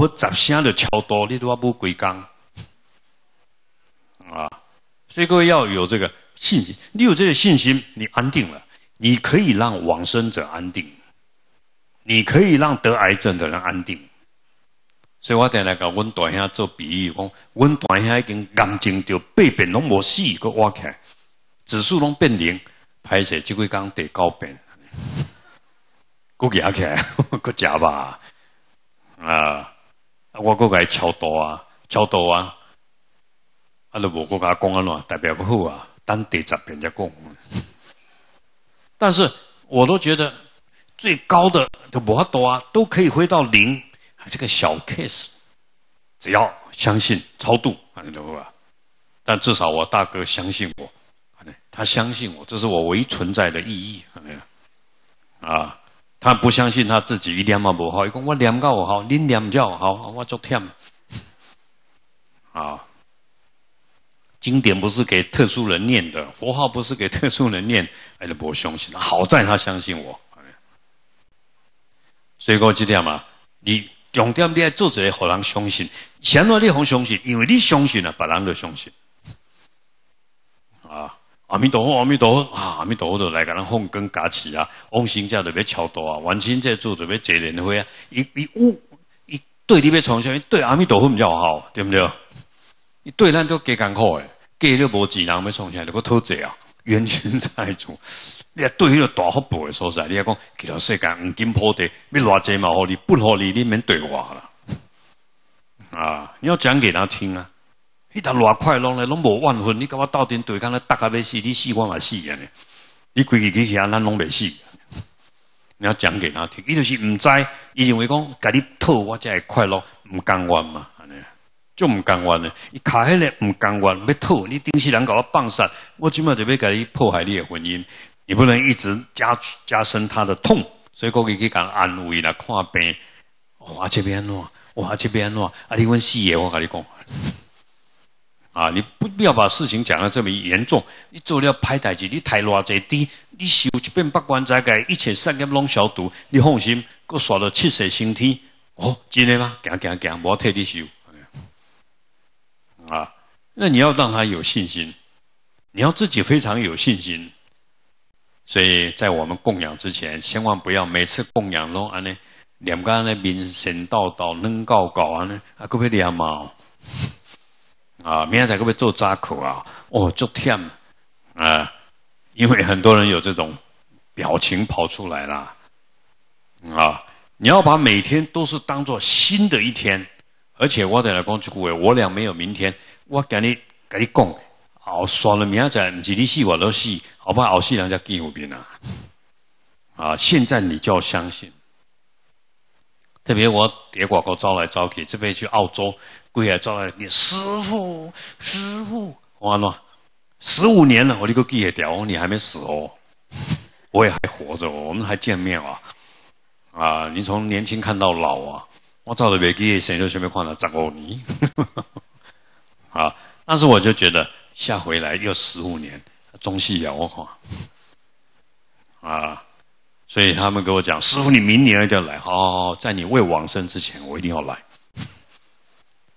我杂声就超多，你都要补几工啊！所以各位要有这个信心，你有这个信心，你安定了，你可以让往生者安定，你可以让得癌症的人安定。所以我才来跟阮大兄做比喻讲，阮大兄已经癌症就八遍拢无死，阁挖起来，指数拢变零，拍摄即几工第九遍，估计起来，阁假吧啊！我个该超度啊，超度啊！啊，你无国家公安啦，代表好啊，等第十遍再讲。但是我都觉得最高的都的法多啊，都可以回到零，还是个小 case。只要相信超度，反正对吧？但至少我大哥相信我，他相信我，这是我唯一存在的意义，啊！他不相信他自己念嘛不好，伊讲我念够好，恁念叫好，我足忝。啊，经典不是给特殊人念的，佛号不是给特殊人念，还就不相信。好在他相信我，所以讲这点嘛，你重点你要做起来，让人相信。先让你好相信，因为你相信了，别人就相信。啊。阿弥陀佛，阿弥陀佛啊！阿弥陀佛，就来给咱奉耕加持啊！往生者就要超度啊，往生者做就要坐莲花啊！伊伊呜，伊对你要创啥，对阿弥陀佛比较好，对不对？伊对咱都加艰苦诶，加了无钱，人要创啥？来，那个偷债啊！冤亲债主，你啊对迄个大福报诶所在，你啊讲其他世界黄金铺地，要偌济嘛互你不合理？你免对我啦！啊，你要讲给他听啊！你当偌快乐咧，拢无万分。你跟我斗阵对，抗那大家要死，你死我也死安尼。你归去去遐，咱拢未死。你要讲给他听，伊就是唔知，伊认为讲家你痛，我才会快乐，唔甘愿嘛安尼，就唔甘愿呢。伊卡迄个唔甘愿，要痛，你顶时两搞到半死，我今秒就要给你破坏你的婚姻。你不能一直加加深他的痛，所以过去去讲安慰啦，看病。哇这边喏，哇这边喏，啊你问四爷，我跟你讲。啊，你不必要把事情讲得这么严重。你做了歹代志，你抬偌济低，你修一遍八关斋戒，一切三根拢消毒，你放心，哥耍到七色星天，哦，真的吗？行行行，我替你修。啊，那你要让他有信心，你要自己非常有信心。所以在我们供养之前，千万不要每次供养拢安呢，连安尼，名神道道，嫩高高安呢，啊，佮别念嘛。啊，明仔再可不可以做扎口啊？哦，做舔啊！因为很多人有这种表情跑出来啦。啊！你要把每天都是当做新的一天，而且我在那讲一句话，我俩没有明天。我跟你跟你讲，好，算了，明仔唔吉你死我都死，好怕我死人家见我面啊！啊，现在你就要相信。特别我叠广告招来招去，这边去澳洲，过来招来给师傅，师傅，完了，十五年了，我那个给也屌，你还没死哦，我也还活着，我们还见面啊，啊，你从年轻看到老啊，我照的每给也神，就前面看到张个你，啊，但是我就觉得下回来又十五年，中戏摇晃，啊。所以他们跟我讲：“师傅，你明年一定要来，好好好，在你未往生之前，我一定要来。”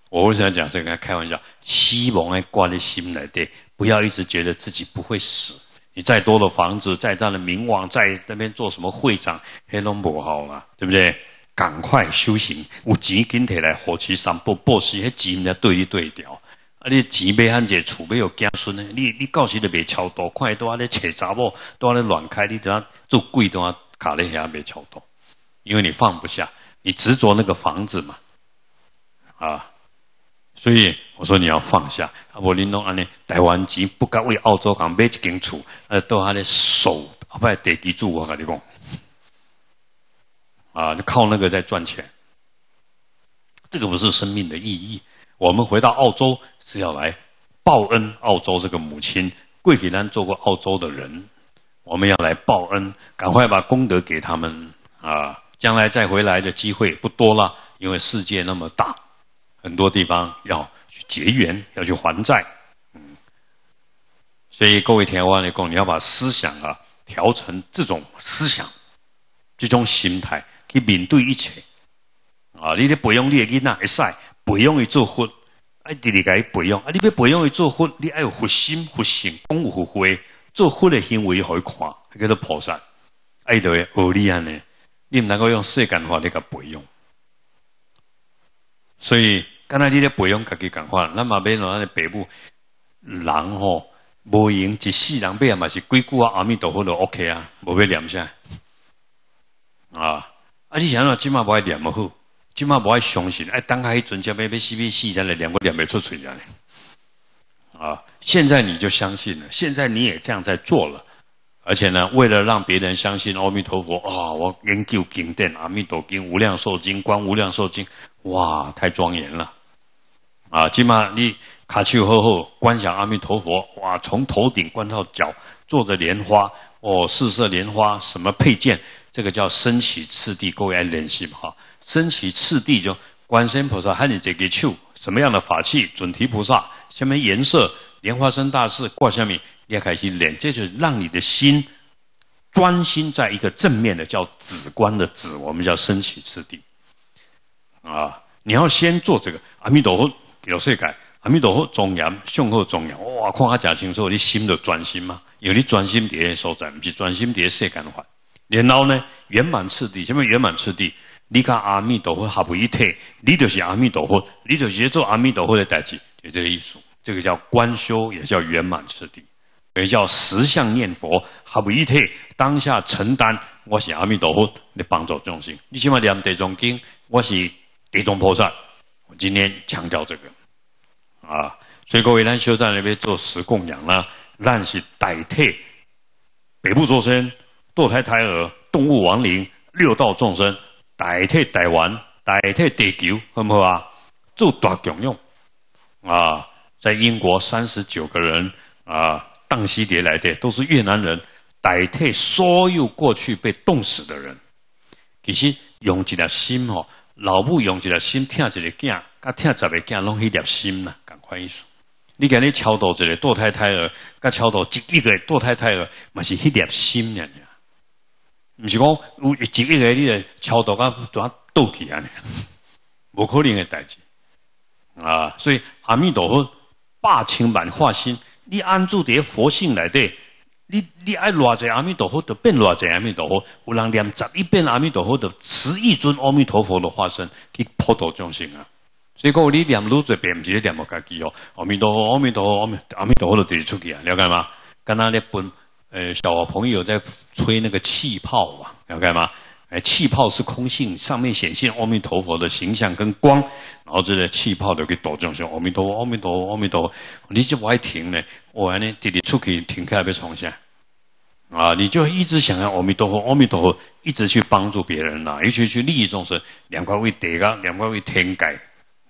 我为什么讲这个？跟他开玩笑，希望爱挂在心来的，不要一直觉得自己不会死。你再多的房子，在大的冥王在那边做什么会长？黑龙无好嘛，对不对？赶快修行，有钱紧摕来火去散步，布施迄钱要对一对掉。啊，你钱要按节储备，有子孙呢？你你到时就别超多，快多阿哩找查某，到阿哩乱开，你怎做贵多？卡了亚没撬动，因为你放不下，你执着那个房子嘛，啊，所以我说你要放下，无你弄安尼，台湾钱不敢为澳洲港买一间厝，呃，到他的手后摆地基住，我跟你讲，啊，就靠那个在赚钱，这个不是生命的意义。我们回到澳洲是要来报恩澳洲这个母亲，贵几难做过澳洲的人。我们要来报恩，赶快把功德给他们啊！将来再回来的机会不多了，因为世界那么大，很多地方要去结缘，要去还债。嗯，所以各位天王、地公，你要把思想啊调成这种思想，这种心态去面对一切啊！你得培养你的囡仔会使，培养他做佛，爱第个该培养啊！你别培养他做佛，你要有佛心、佛行、功夫、慧。做恶的行为可以看，叫做菩萨。爱到学劣安呢？你毋能够用世间话来个培养？所以刚才你咧培养自己讲话，那么别咱的爸母人吼，无用一世人变嘛是鬼故啊阿弥陀佛都 OK 啊，无要念啥？啊，啊你想啊，即嘛无爱念么好，即嘛无爱相信，哎，等下一尊，才边边死，悲心，才来念我念遍出纯来。啊！现在你就相信了，现在你也这样在做了，而且呢，为了让别人相信阿弥陀佛啊，我研究经典阿弥陀经》《无量寿经》《观无量寿经》，哇，太庄严了！啊，起码你卡丘后后观想阿弥陀佛，哇，从头顶观到脚，坐着莲花，哦，四色莲花，什么配件？这个叫升起次第，位爱联系嘛哈。升起次第就观世音菩萨喊你这个求。什么样的法器？准提菩萨下面颜色莲花生大士挂下面，也开心莲，这就是让你的心专心在一个正面的叫紫观的紫，我们叫升起次第。啊，你要先做这个阿弥陀佛有税感，阿弥陀佛庄严，胸口庄严，哇，看他讲清楚，你心就专心嘛，有你专心别的所在，不是专心别的世间法。然后呢，圆满次第，什么圆满次第？你看阿弥陀佛合为一体，你就是阿弥陀佛，你就是做阿弥陀佛的代志，就这个意思。这个叫观修，也叫圆满彻底，也叫十相念佛合为一体，当下承担我是阿弥陀佛的帮助众生。你起码念《地藏经》，我是地藏菩萨。我今天强调这个啊，所以各位咱修在那边做十供养呢，咱是代替，北部众生堕胎胎儿、动物亡灵、六道众生。代替台湾，代替地球，好不好啊？做大功用啊！在英国三十九个人啊，当西蝶来的都是越南人，代替所有过去被冻死的人。其实用一粒心哦，老母用一粒心，疼一个囝，甲疼十个囝，拢迄粒心啦。赶快意思，你今日超度一个堕胎胎儿，甲超度一个堕胎胎儿，嘛是迄粒心呢？毋是讲有一一亿你嘢超度佢转倒去尼，无可能诶代志啊！所以阿弥陀佛百千万化身，你安住啲佛性内底，你你爱偌济阿弥陀佛，就变偌济阿弥陀佛。有人念十一遍阿弥陀佛，就十亿尊阿弥陀佛的化身去普度众生啊！所以讲你念如济遍，毋是咧念无家己哦，阿弥陀佛，阿弥陀佛，阿弥陀佛都跳出啊，了解吗？跟阿你本。呃，小朋友在吹那个气泡嘛，了解吗？哎，气泡是空性，上面显现阿弥陀佛的形象跟光，然后这个气泡就给抖这种阿弥陀，佛，阿弥陀，佛，阿弥陀，佛，你就不爱停呢，我呢，弟弟出去停开被冲下，啊，你就一直想要阿弥陀佛，阿弥陀佛，一直去帮助别人啦，一直去利益众生，两块为地刚，两块为天改，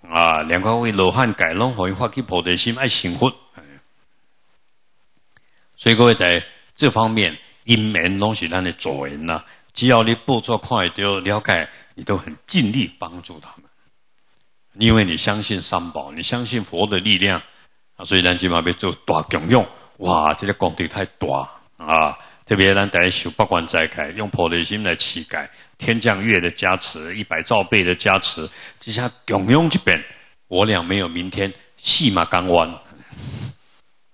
啊，两块为罗汉改，拢可以发起菩提心爱幸福，所以各位在。这方面，因缘东西让你助人呐，只要你步骤快，到、了解你都很尽力帮助他们，因为你相信三宝，你相信佛的力量，所以咱今嘛要做大功用，哇，这个工地太大啊，特别咱在修八关斋戒，用菩提心来起改，天降月的加持，一百兆倍的加持，这下功用这边，我俩没有明天，戏码刚完，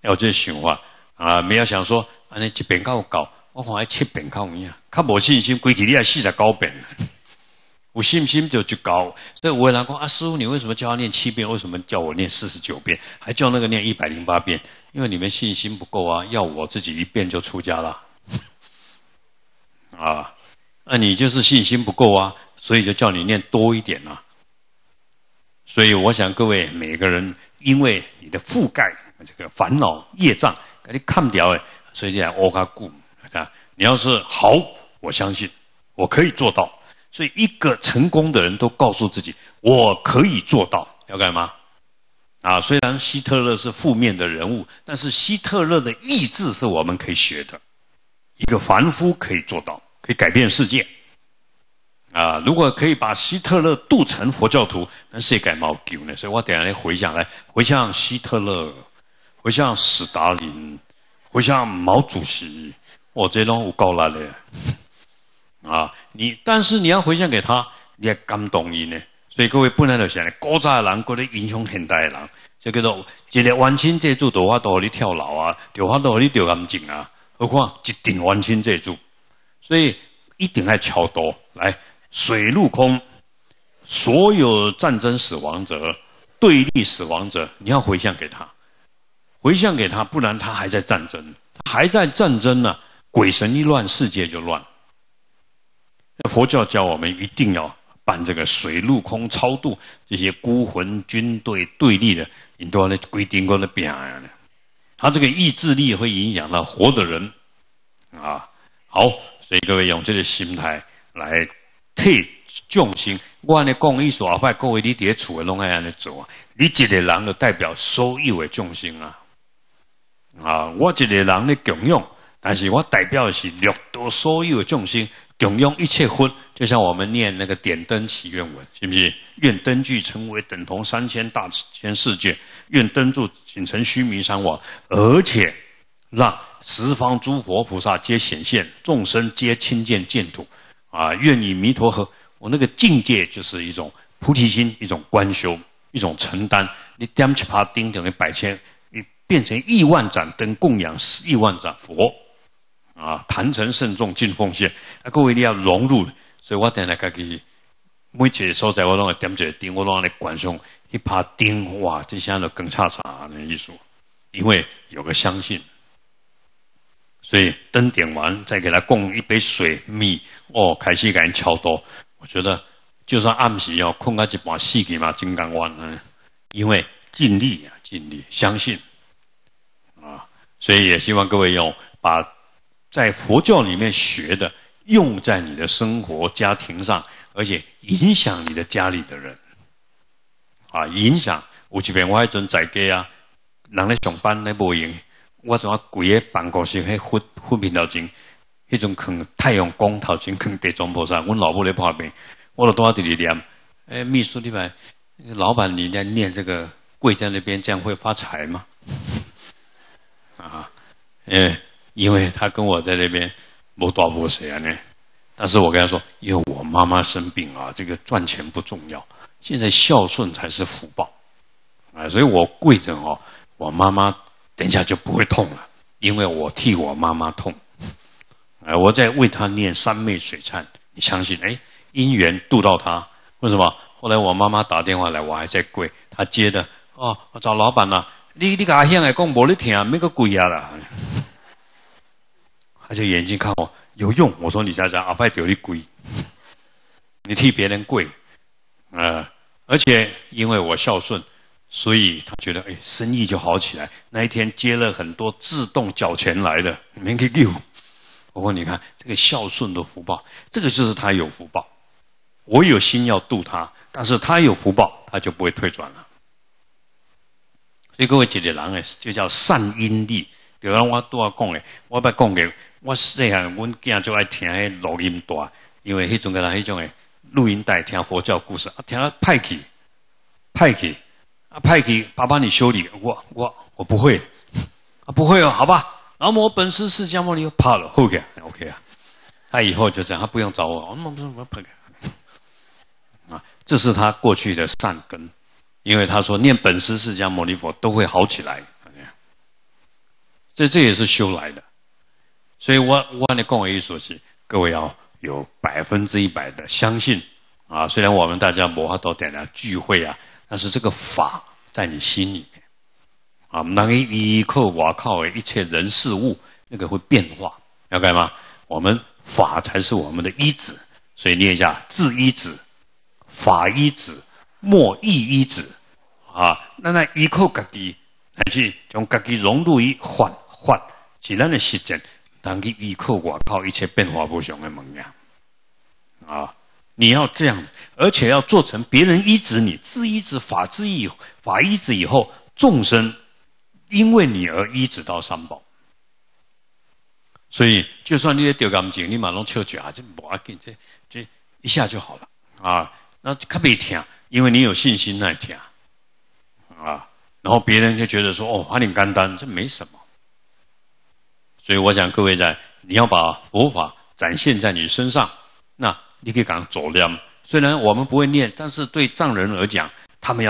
要这想话啊，没有想说。安尼一遍够够，我看七遍够唔呀？较冇信心，规起你系四十九遍。有信心就就够。所以我有人讲阿师傅，你为什么教念七遍？为什么叫我念四十九遍？还叫那个念一百零八遍？因为你们信心不够啊！要我自己一遍就出家啦。啊，那你就是信心不够啊，所以就叫你念多一点啊。所以我想各位每个人，因为你的覆盖这个烦恼业障，你看掉诶。所以讲，oka good 啊！你要是好，我相信我可以做到。所以一个成功的人都告诉自己，我可以做到。要干嘛？啊！虽然希特勒是负面的人物，但是希特勒的意志是我们可以学的。一个凡夫可以做到，可以改变世界。啊！如果可以把希特勒度成佛教徒，那谁改毛丢呢？所以我等下来回想，来回想希特勒，回想斯大林。回想毛主席，我这种有够难的 啊！你但是你要回想给他，你也感动伊呢。所以各位本来就是高炸的人，嗰得英雄现代的人，就叫做一个冤清债主，都发都你跳楼啊，都发都你掉干净啊。何况一定完清这柱，所以一定要超多来水陆空，所有战争死亡者、对立死亡者，你要回想给他。回向给他，不然他还在战争，还在战争呢，鬼神一乱，世界就乱。佛教教我们一定要办这个水陆空超度，这些孤魂军队对立的，很多咧规定嗰那病样他这个意志力会影响到活的人啊。好，所以各位用这个心态来替众生。我咧讲一首阿爸，各位你迭厝个拢爱安尼做啊，你一个人就代表所有为众生啊。啊，我一个人咧供养，但是我代表的是六度所有的众生供养一切佛，就像我们念那个点灯祈愿文，信不信？愿灯具成为等同三千大千世界，愿灯柱仅成须弥山王，而且让十方诸佛菩萨皆显现，众生皆亲见净土。啊，愿以弥陀佛，我那个境界就是一种菩提心，一种观修，一种承担。你点起啪丁等于百千。变成亿万盏灯供养亿万盏佛，啊！坛城慎重尽奉献，啊！各位你要融入，所以我等下该给每节所在我拢会点个灯，我拢来观赏一趴灯，哇！这下就更差差的意思。因为有个相信，所以灯点完再给他供一杯水、米哦，开始给人敲多。我觉得就算暗时要困到一半四间嘛，金刚丸呢，因为尽力啊，尽力相信。所以也希望各位用把在佛教里面学的用在你的生活家庭上，而且影响你的家里的人。啊，影响。有一遍我迄阵在家啊，人咧上班咧无闲，我总要跪喺办公室迄佛佛频头前，迄种扛太阳光头前扛地藏菩萨。我老婆咧旁边，我就蹲喺第念。诶，秘书你问，老板你在念这个跪在那边，这样会发财吗？啊，嗯，因为他跟我在那边，某多不谁啊呢？但是我跟他说，因为我妈妈生病啊，这个赚钱不重要，现在孝顺才是福报，啊，所以我跪着哦，我妈妈等一下就不会痛了，因为我替我妈妈痛，哎，我在为她念三昧水忏，你相信？哎，因缘渡到她，为什么？后来我妈妈打电话来，我还在跪，她接的，哦，找老板呢。你你家乡来讲，无你听，咩个鬼啊啦！他就眼睛看我，有用。我说你家家阿伯掉你鬼，你替别人跪啊！而且因为我孝顺，所以他觉得哎，生意就好起来。那一天接了很多自动缴钱来的 t a you。我说你看这个孝顺的福报，这个就是他有福报。我有心要度他，但是他有福报，他就不会退转了。所以，各位一个人诶，就叫善因力。对啦，我拄啊讲诶，我捌讲嘅，我细汉阮囝就爱听迄录音带，因为迄种个人迄种诶录音带听佛教故事，啊，听啊派去，派去，啊派去，爸爸你修理，我我我不会，啊不会哦，好吧。然后我本师释迦牟尼又怕了后 k o k 啊。他以后就这样，他不用找我，我们不是不要怕。啊，这是他过去的善根。因为他说念本师释迦牟尼佛都会好起来，这这也是修来的。所以，我我跟你共为一说，是各位要有百分之一百的相信啊。虽然我们大家摩诃多点啊聚会啊，但是这个法在你心里面啊，那个依靠、我靠的一切人事物，那个会变化，了解吗？我们法才是我们的依子，所以念一下自依子，法依子。莫意医治啊！那那依靠家己，还去将家己融入于法法其他的实践，能够依靠外靠一切变化无常的能量，啊！你要这样，而且要做成别人医治你自医治法自依法医治以后，众生因为你而医治到三宝。所以，就算你掉干净，你马上抽脚这不要紧，这这一下就好了啊！那卡别听。因为你有信心那天啊，然后别人就觉得说哦，阿脸干单这没什么。所以我想各位在，你要把佛法展现在你身上，那你可以讲走量，虽然我们不会念，但是对藏人而讲，他们要。